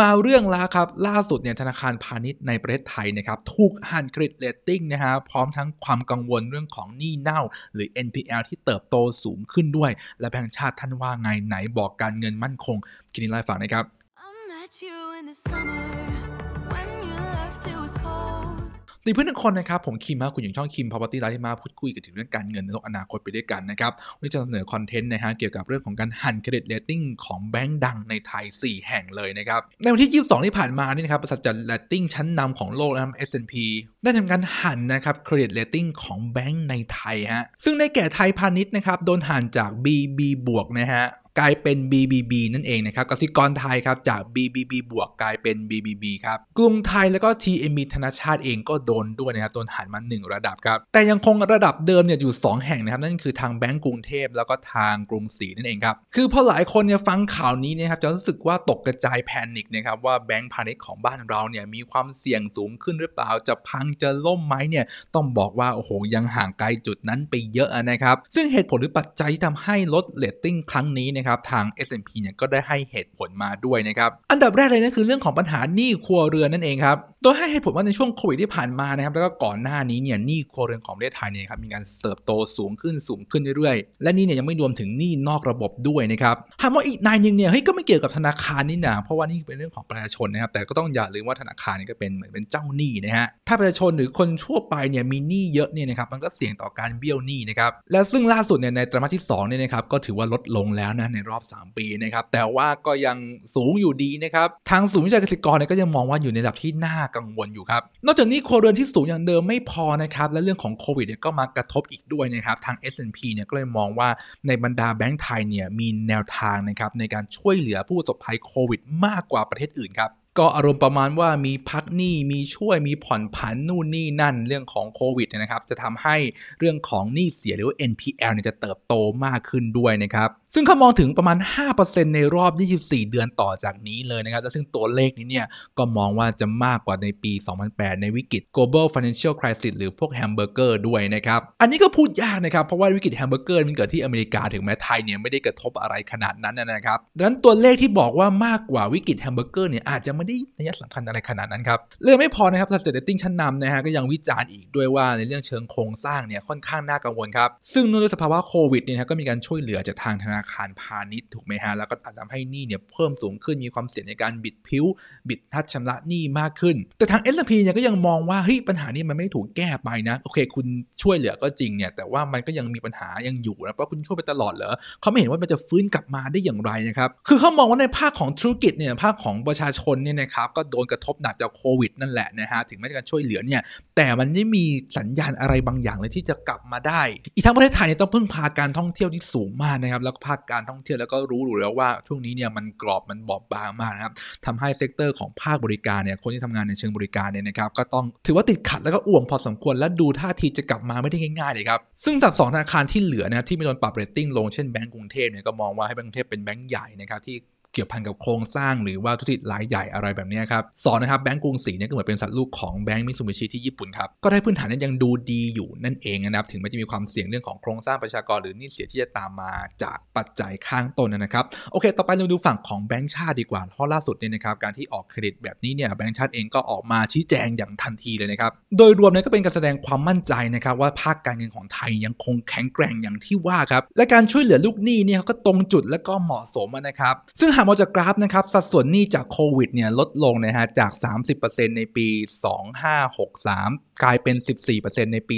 มาเรื่องล่าครับ ล่าสุด เนี่ย ธนาคารพาณิชย์ในประเทศไทย นะครับถูกหันกริดเลตติ้งนะฮะพร้อมทั้งความกังวลเรื่องของหนี้เน่า หรือ NPL ที่เติบโตสูงขึ้นด้วย และแบงค์ชาติท่านว่าไงไหนบอกการเงินมั่นคงกินีไลฟ์ฝาก นะครับ I met you in the summer ตีเพื่อนทุกคนนะครับ ผมคิมฮะคุณ อย่างช่อง คิมพาวเวอร์ตี้ไลฟ์มาพูดคุยกันถึงเรื่องการ เงินในโลกอนาคตไปด้วยกัน นะครับวันนี้จะเสนอคอนเทนต์ นะฮะ เกี่ยวกับเรื่องของการหันเครดิตเลตติ้งของแบงก์ดังในไทย 4 แห่งเลย นะครับ ใน วันที่22ที่ผ่านมา นี่ นะครับบริษัทจัดเลตติ้งชั้นนำของโลกนะครับ S&P ได้ทำการหันนะครับเครดิตเลตติ้งของแบงก์ในไทยฮะซึ่งได้แก่ไทยพาณิชย์นะครับโดนหันจาก BB บวกนะฮะกลายเป็น BBB นั่นเองนะครับกสิกรไทยครับจาก BBB บวกกลายเป็น BBB ครับกรุงไทยแล้วก็ TMB ธนาชาติเองก็โดนด้วยนะครับโดนหันมา1ระดับครับ แต่ยังคงระดับเดิมเนี่ยอยู่ 2 แห่งนะครับนั่นคือทางแบงก์กรุงเทพแล้วก็ทางกรุงศรีนั่นเองครับคือพอหลายคนเนี่ยฟังข่าวนี้นะครับจะรู้สึกว่าตกกระจายแพนิคนะครับว่าแบงก์พาณิชย์ของบ้านเราเนี่ยมีความเสี่ยงสูงขึ้นหรือเปล่าจะพังจะล่มไหมเนี่ยต้องบอกว่าโอ้โหยังห่างไกลจุดนั้นไปเยอะนะครับซึ่งเหตุผลหรือปัจจัยที่ทำให้ลดเลตติ้งครั้งนี้นะนะครับทาง S&P เนี่ยก็ได้ให้เหตุผลมาด้วยนะครับ อันดับแรกเลยนะคือเรื่องของปัญหาหนี้ครัวเรือนนั่นเองครับโดยให้เหตุผลว่าในช่วงโควิดที่ผ่านมานะครับ แล้วก็ก่อนหน้านี้เนี่ยหนี้ครัวเรือนของประเทศไทยเนี่ยครับมีการเติบโตสูงขึ้นสูงขึ้นเรื่อยๆ และนี่เนี่ยยังไม่รวมถึงหนี้นอกระบบด้วยนะครับถามว่าอีกนายหนึ่งเนี่ยเฮ้ยก็ไม่เกี่ยวกับธนาคารนี่นะเพราะว่านี่เป็นเรื่องของประชาชนนะครับ แต่ก็ต้องอย่าลืมว่าธนาคารนี่ก็เป็นเหมือนเป็นเจ้าหนี้นะฮะ ถ้าประชาชนหรือคนทั่วไปเนี่ยมีหนี้เยอะเนี่ยนะครับมันก็เสี่ยงต่อการเบี้ยวหนี้นะครับและซึ่งล่าสุดเนี่ยในไตรมาสที่2เนี่ยนะครับก็ถือว่าลดลงแล้วนะในรอบ 3 ปี นะครับ แต่ว่าก็ยังสูงอยู่ดี นะครับ ทางศูนย์วิจัยเกษตรกรเนี่ยก็ยัง มองว่าอยู่ในระดับที่น่ากังวลอยู่ครับนอกจากนี้ครัวเรือนที่สูงอย่างเดิมไม่พอนะครับและเรื่องของโควิดเนี่ยก็มากระทบอีกด้วยนะครับทาง S&P เนี่ยก็เลยมองว่าในบรรดาแบงก์ไทยเนี่ยมีแนวทางนะครับในการช่วยเหลือผู้ประสบภัยโควิด มากกว่าประเทศอื่นครับก็อารมณ์ประมาณว่ามีพักหนี้มีช่วยมีผ่อนผันนู่นนี่นั่นเรื่องของโควิดนะครับจะทำให้เรื่องของหนี้เสียหรือว่า NPL เนี่ยจะเติบโตมากขึ้นด้วยนะครับซึ่งเขามองถึงประมาณ 5%ในรอบ 24 เดือนต่อจากนี้เลยนะครับซึ่งตัวเลขนี้เนี่ยก็มองว่าจะมากกว่าในปี 2008 ในวิกฤต global financial crisis หรือพวกแฮมเบอร์เกอร์ด้วยนะครับอันนี้ก็พูดยากนะครับเพราะว่าวิกฤตแฮมเบอร์เกอร์มันเกิดที่อเมริกาถึงแม้ไทยเนี่ยไม่ได้กระทบอะไรขนาดนั้นนะครับดังนั้นตัวเลขที่บอกว่ามากกว่าวิกฤตแฮมเบอร์เกอร์เนี่ยอาจจะไม่ได้นัยสำคัญอะไรขนาดนั้นครับเรื่องไม่พอนะครับสเตตติ้งชั้นนำนะฮะก็ยังวิจารณ์อีกด้วยว่าในเรื่องเชิงโครงสร้างเนี่ยค่อนข้างน่ากังวลครับ ซึ่งน่ด้วยสภาวะโควิดเนี่ยก็มีการช่วยเหลือจากทางธนาคารพาณิชย์ถูกไหมฮะ แล้วก็อาจทำให้หนี้เนี่ยเพิ่มสูงขึ้นมีความเสี่ยงในการบิดผิวบิดทัดชำระหนี้มากขึ้น แต่ทาง s อสเนี่ยก็ยังมองว่าเฮ้ยปัญหานี้มันไม่ถูกแก้ไปนะโอเค คุณช่วยเหลือก็จริงเนี่ยแต่ว่ามันก็ยังมีปัญหายังอยู่นะเพราะคุณช่วยไปตลอดเหรอเขาไม่เห็นว่ามันจะฟื้นกลับมาได้อย่างไรนะครับคือเขามองว่าในภาคของธุรกิจเนี่ยภาคของประชาชนเี่ยนะครับก็โดนกระทบ หนักจากโควิดนั่นแหละนะฮะ ถึงแม้จะการช่วยเหลือเนี่ย แต่มันไม่มีสัญญาณอะไรบางอย่างเลยที่จะกลับมาได้อีกทั้งประเทศไทยเนี่ยต้องพึ่งพาการท่องเที่ยวที่สูงมากนะครับแล้วก็ภาคการท่องเที่ยวแล้วก็รู้อยู่แล้วว่า ช่วงนี้เนี่ยมันกรอบมันบอบบางมากนะครับทำให้เซกเตอร์ของภาคบริการเนี่ยคนที่ทำงานในเชิงบริการเนี่ยนะครับก็ต้องถือว่าติดขัดแล้วก็อ่วมพอสมควรและดูท่าทีจะกลับมาไม่ได้ง่ายๆเลยครับซึ่งจากสองธนาคารที่เหลือนะครับที่ไม่โดนปรับเรตติ้งลงเช่นแบงก์กรุงเทพเนี่ยก็มองว่าให้แบงก์กรุงเทพเป็นแบงก์ใหญ่นะครับที่เกี่ยวพันกับโครงสร้างหรือว่าธุรกิจรายใหญ่อะไรแบบนี้ครับสองนะครับแบงก์กรุงศรีเนี่ยก็เหมือนเป็นสัตว์ลูกของแบงก์มิซูบิชิที่ญี่ปุ่นครับก็ได้พื้นฐานนั้นยังดูดีอยู่นั่นเองนะครับถึงแม้จะมีความเสี่ยงเรื่องของโครงสร้างประชากร หรือนี่เสียที่จะตามมาจากปัจจัยข้างต้นนะครับโอเค ต่อไปเราดูฝั่งของแบงก์ชาติดีกว่าเพราะล่าสุดเนี่ยนะครับการที่ออกเครดิตแบบนี้เนี่ยแบงก์ชาติเองก็ออกมาชี้แจงอย่างทันทีเลยนะครับโดยรวมเนี่ยก็เป็นการแสดงความมั่นใจนะครับว่าภาคการเงินของไทยยังคงแข็งแกร่งอย่างที่ว่าครับและการช่วยเหลือลูกหนี้เนี่ยก็ตรงจุดและก็เหมาะสมนะครับซึ่งหากมองจากกราฟนะครับสัดส่วนหนี้จากโควิดเนี่ยลดลงนะฮะจาก 30%ในปี 2563กลายเป็น 14%ในปี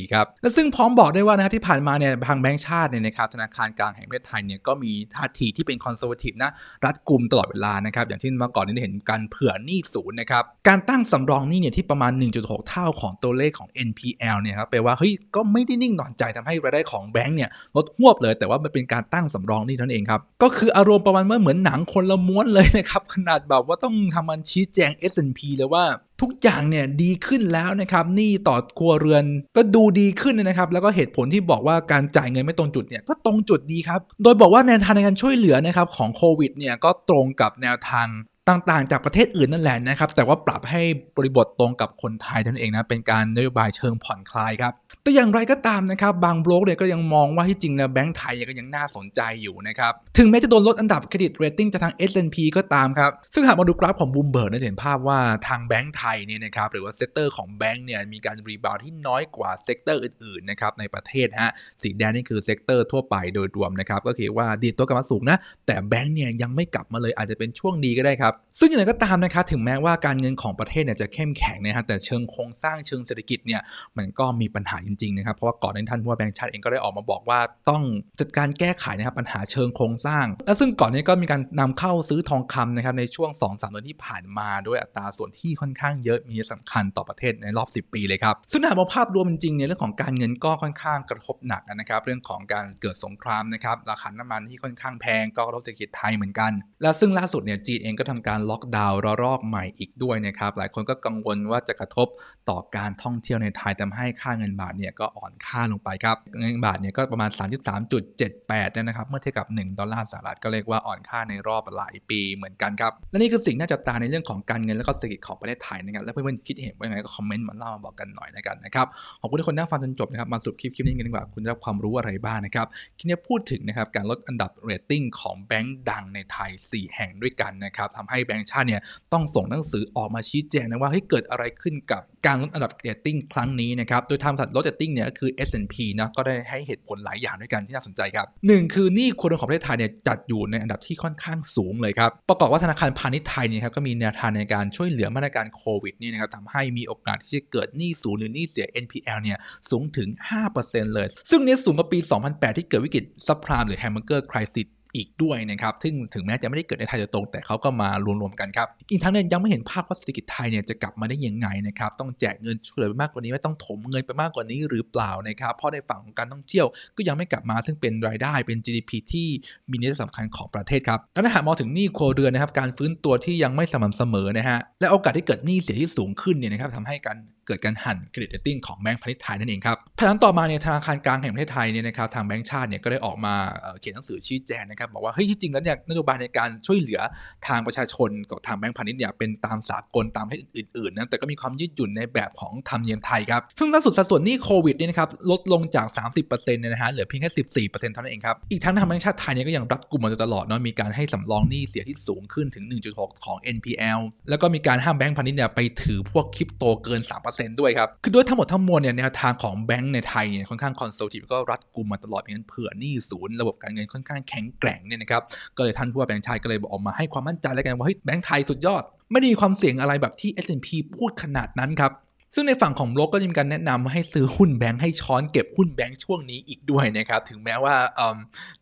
2564 ครับ และซึ่งพร้อมบอกได้ว่านะที่ผ่านมาเนี่ยทางแบงก์ชาติเนี่ยนะครับธนาคารกลางแห่งประเทศไทยเนี่ยก็มีท่าทีที่เป็นคอนเซอร์วทีฟนะ รัดกุมตลอดเวลานะครับ อย่างที่เมื่อก่อนนี้เห็นการเผื่อหนี้ศูนย์นะครับ การตั้งสำรองหนี้เนี่ยที่ประมาณ 1.6 เท่าของตัวเลขของ NPL เนี่ยครับแปลว่าเฮ้ยก็ไม่ได้นิ่งนอนใจทำให้รายได้ของแบงก์เนี่ยลดหวบเลย แต่ว่ามันเป็นการตั้งสำรองนี่นั่นเองครับ ก็คืออารมณ์ประมาณว่าเหมือนหนังคนละม้วนเลยนะครับขนาดแบบว่าต้องทำมันชี้แจง S&P เลยว่าทุกอย่างเนี่ยดีขึ้นแล้วนะครับหนี้ต่อครัวเรือนก็ดูดีขึ้นนะครับแล้วก็เหตุผลที่บอกว่าการจ่ายเงินไม่ตรงจุดเนี่ยก็ตรงจุดดีครับโดยบอกว่าแนวทางในการช่วยเหลือนะครับของโควิดเนี่ยก็ตรงกับแนวทางต่าง ๆ จากประเทศอื่น นั่นแหละนะครับ แต่ว่าปรับให้บริบทตรงกับคนไทยนั่นเองนะเป็นการนโยบายเชิงผ่อนคลายครับแต่อย่างไรก็ตามนะครับบางบล็อกเนี่ยก็ยังมองว่าที่จริงนะแบงก์ไทยก็ยังน่าสนใจอยู่นะครับถึงแม้จะโดน ลดอันดับเครดิตเรตติ้งจากทาง S&P ก็ตามครับซึ่งหากมาดูกราฟของบูมเบิร์ดจะเห็นภาพว่าทางแบงก์ไทยเนี่ยนะครับหรือว่าเซกเตอร์ของแบงก์เนี่ยมีการรีบาวที่น้อยกว่าเซกเตอร์อื่นๆนะครับในประเทศฮะสีแดงนี่คือเซกเตอร์ทั่วไปโดยรวมนะครับก็คือว่าดีตัวกำลังสูงนะแต่แบงก์เนี่ยยังไม่กลับมาเลยอาจจะเป็นช่วงดีก็ได้ครับซึ่งอย่างไรก็ตามนะครับถึงแม้ว่าการเงินของประเทศเนี่ยจะเข้มแข็งนะฮะแต่เชิงโครงสร้าง เชิงเศรษฐกิจเนี่ยมันก็มีปัญหาจริงๆนะครับเพราะว่าก่อนหน้าท่านผู้ว่าแบงค์ชาติเองก็ได้ออกมาบอกว่าต้องจัดการแก้ไขนะครับปัญหาเชิงโครงสร้าง และซึ่งก่อนนี้ก็มีการนำเข้าซื้อทองคำนะครับในช่วง2สเดือนที่ผ่านมา ด้วยอัตราส่วนที่ค่อนข้างเยอะมีสำคัญต่อประเทศในรอบ 10 ปีเลยครับซึ่งหากมองภาพรวมจริงๆในเรื่องของการเงินก็ค่อนข้างกระทบหนักนะครับเรื่องของการเกิดสงครามนะครับราคาน้ำมันที่ค่อนข้างแพงก็กระทบเศรษฐกิจไทยเหมือนกัน และซึ่งล่าสุดเนี่ยจีนเองก็ทำการล็อกดาวน์ระลอกใหม่อีกด้วยนะครับ หลายคนก็กังวลว่าจะกระทบต่อการท่องเที่ยวในไทยทำให้ค่าเงินบาทเนี่ยก็อ่อนค่าลงไปครับเงินบาทเนี่ยก็ประมาณ 33.78เนี่ยนะครับเมื่อเทียบกับ1ดอลลาร์สหรัฐ ก็เรียกว่าอ่อนค่าในรอบหลายปีเหมือนกันครับ และนี่คือสิ่งน่าจับตาในเรื่องของการเงินและก็เศรษฐกิจของประเทศไทยนะครับและเพื่อนๆคิดเห็นว่ายังไงก็คอมเมนต์มาเล่ามาบอกกันหน่อยนะครับขอบคุณทุกคนที่ฟังจนจบนะครับมาสรุปคลิปคลิปนี้กันดีกว่า คุณได้รับความรู้อะไรบ้างนะครับคลิปนี้พูดถึงนะครับการลดอันดับเรตติ้งของแบงก์ดังในไทย 4 แห่งด้วยกันนะครับทำใไอแบงค์ชาติเนี่ยต้องส่งหนังสือออกมาชี้แจงนะว่าให้เกิดอะไรขึ้นกับการลดอันดับเรตติ้งครั้งนี้นะครับ โดยทางสัตว์ลดเรตติ้งเนี่ยคือ S&P นะก็ได้ให้เหตุผลหลายอย่างด้วยกันที่น่าสนใจครับหนึ่งคือหนี้ครัวเรือนของประเทศไทยเนี่ยจัดอยู่ในอันดับที่ค่อนข้างสูงเลยครับ ประกอบว่าธนาคารพาณิชย์ไทยเนี่ยครับก็มีแนวทางในการช่วยเหลือมาตรการโควิดนี่นะครับทำให้มีโอกาสที่จะเกิดหนี้สูงหรือหนี้เสีย NPL เนี่ยสูงถึง5%เลยซึ่งเนี่ยสูงกว่าปี 2008 ที่เกิดวิกฤตซับพลามหรือแฮมเบอร์เกอร์คริสิสอีกด้วยนะครับซึ่งถึงแม้จะไม่ได้เกิดในไทยโดยตรง แต่เขาก็มารวม ๆ กันครับ อีกทั้งเนี่ยยังไม่เห็นภาพว่าเศรษฐกิจไทยเนี่ยจะกลับมาได้ยังไงนะครับ ต้องแจกเงินช่วยไปมากกว่านี้ ไม่ต้องถมเงินไปมากกว่านี้หรือเปล่า นะครับ เพราะในฝั่งของการท่องเที่ยว ก็ยังไม่กลับมา ซึ่งเป็นรายได้เป็น GDP ที่มีนัยสำคัญของประเทศ ครับแล้วถ้าหากมองถึงหนี้ครัวเรือนนะครับ การฟื้นตัวที่ยังไม่สม่ำเสมอนะฮะ และโอกาสที่เกิดหนี้เสียที่สูงขึ้นเนี่ยนะครับทำให้การเกิดการหั่นเครดิตเรตติ้งของแบงก์พาณิชย์ไทยนั่น เอง ครับลันต่อมาเนี่ยธนาคารกลางแห่ง ประเทศ ไทยเนี่ยนะครับทางแบงก์ชาติเนี่ยก็ได้ออกมาเขียนหนังสือชี้แจงนะ ครับบอกว่าเฮ้ยที่จริงแล้วเนี่ยนโยบายในการช่วยเหลือทางประชาชนกับทางแบงก์พาณิชย์เนี่ยเป็นตามสากลตามให้อื่นๆนะแต่ก็มีความยืดหยุ่นในแบบของธรรมเนียมไทยครับซึ่งล่าสุดสัดส่วนนี้โควิดเนี่ยนะครับลดลงจาก 30%เนี่ยนะฮะเหลือเพียงแค่ 14%เท่านั้นเองครับอีกทั้งทางแบงก์ชาติไทยเนี่ยก็ยังรัดกุมมาตลอดเนาะมีการให้สำรองหนี้เสียที่สูงขึ้นถึง 1.6 ของ NPL แล้วก็มีการห้ามแบงก์พาณิชย์เนี่ยไปถือพวกคริปโตเกิน3% 9%ด้วยครับ คือ ด้วย ทั้งหมดทั้งมวลเนี่ยแนวทาง ของ แบงก์ใน ไทยเนี่ยค่อนข้างคอนเซอร์ทีฟก็รัดกุมมาตลอดเพราะนั้นเผื่อหนี้ศูนย์ระบบ การเงินค่อนข้างแข็ง แกร่งเนี่ยนะ ครับ ก็เลยท่านผู้ว่าแบงก์ชายก็เลยบอกออกมาให้ความมั่นใจแล้ว กัน ว่าเฮ้ยแบงก์ไทย สุดยอด ไม่มีความเสี่ยงอะไรแบบที่ S&P พูดขนาดนั้นครับซึ่งในฝั่งของโลกก็จะมีการแนะนำให้ซื้อหุ้นแบงค์ให้ช้อนเก็บหุ้นแบงค์ช่วงนี้อีกด้วยนะครับ ถึงแม้ว่า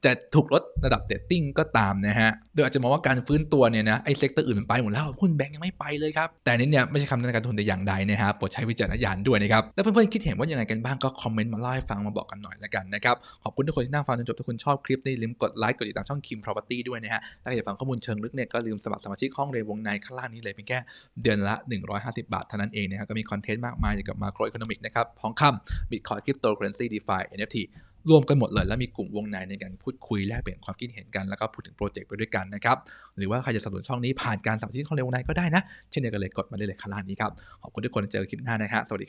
จะถูกลดระดับเดตติ้ง ก็ตามนะฮะโดยอาจจะมองว่าการฟื้นตัวเนี่ยนะไอ้เซกเตอร์อื่นมันไปหมดแล้วหุ้นแบงค์ยังไม่ไปเลยครับแต่นี้เนี่ยไม่ใช่คำแนะนำการทุนแต่อย่างใดนะฮะโปรดใช้วิจารณญาณด้วยนะครับแล้วเพื่อนๆคิดเห็นว่ายังไงกันบ้างก็คอมเมนต์มาเล่าให้ฟังมาบอกกันหน่อยละกันนะครับขอบคุณทุกคนที่นั่งฟังจนจบถ้าคุณชอบคลิปนี้ลืมกดไลค์กดติดตามช่องคิม Property ด้วยนะฮะถ้าอยากฟังข้อมูลเชิงลึกเนี่ยก็ลืมสมัครสมาชิกห้องเรียนวงในข้างล่างนี้เลยเพียงแค่เดือนละ 150 บาทเท่านั้นเองนะครับก็มีคอนเทนต์มากมายอย่างกับมาโครอิคโนมิกนะครับทองคำบิตคอยคริปโตเคอเรนซีดีฟายเอ็นเอฟทีรวมกันหมดเลยและมีกลุ่มวงในในการพูดคุยแลกเปลี่ยนความคิดเห็นกัน แล้วก็พูดถึงโปรเจกต์ไปด้วยกันนะครับ หรือว่าใครจะสนับสนุนช่องนี้ผ่านการสมัครที่เข้าในวงในก็ได้นะ เช่นเดียวกันเลยกดมาได้เลยข้างล่างนี้ครับ ขอบคุณทุกคนเจอคลิปหน้านะฮะสวัสดี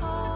ครับ